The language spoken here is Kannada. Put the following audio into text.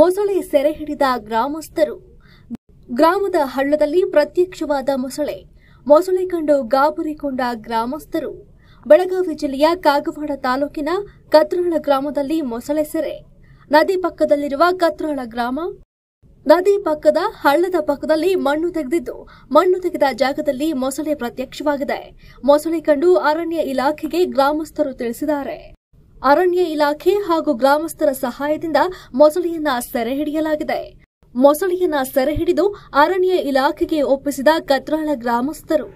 ಮೊಸಳೆ ಸೆರೆ ಹಿಡಿದ ಗ್ರಾಮಸ್ಥರು ಗ್ರಾಮದ ಹಳ್ಳದಲ್ಲಿ ಪ್ರತ್ಯಕ್ಷವಾದ ಮೊಸಳೆ ಮೊಸಳೆ ಕಂಡು ಗಾಬರಿಕೊಂಡ ಗ್ರಾಮಸ್ಥರು ಬೆಳಗಾವಿ ಜಿಲ್ಲೆಯ ಕಾಗವಾಡ ತಾಲೂಕಿನ ಕತ್ರಾಳ ಗ್ರಾಮದಲ್ಲಿ ಮೊಸಳೆ ಸೆರೆ ನದಿ ಪಕ್ಕದಲ್ಲಿರುವ ಕತ್ರಾಳ ಗ್ರಾಮ ನದಿ ಪಕ್ಕದ ಹಳ್ಳದ ಪಕ್ಕದಲ್ಲಿ ಮಣ್ಣು ತೆಗೆದಿದ್ದು ಮಣ್ಣು ತೆಗೆದ ಜಾಗದಲ್ಲಿ ಮೊಸಳೆ ಪ್ರತ್ಯಕ್ಷವಾಗಿದೆ ಮೊಸಳೆ ಕಂಡು ಅರಣ್ಯ ಇಲಾಖೆಗೆ ಗ್ರಾಮಸ್ಥರು ತಿಳಿಸಿದ್ದಾರೆ ಅರಣ್ಯ ಇಲಾಖೆ ಹಾಗೂ ಗ್ರಾಮಸ್ಥರ ಸಹಾಯದಿಂದ ಮೊಸಳೆಯನ್ನ ಸೆರೆ ಹಿಡಿಯಲಾಗಿದೆ ಮೊಸಳೆಯನ್ನ ಸೆರೆ ಹಿಡಿದು ಅರಣ್ಯ ಇಲಾಖೆಗೆ ಒಪ್ಪಿಸಿದ ಕತ್ರಾಳ ಗ್ರಾಮಸ್ಥರು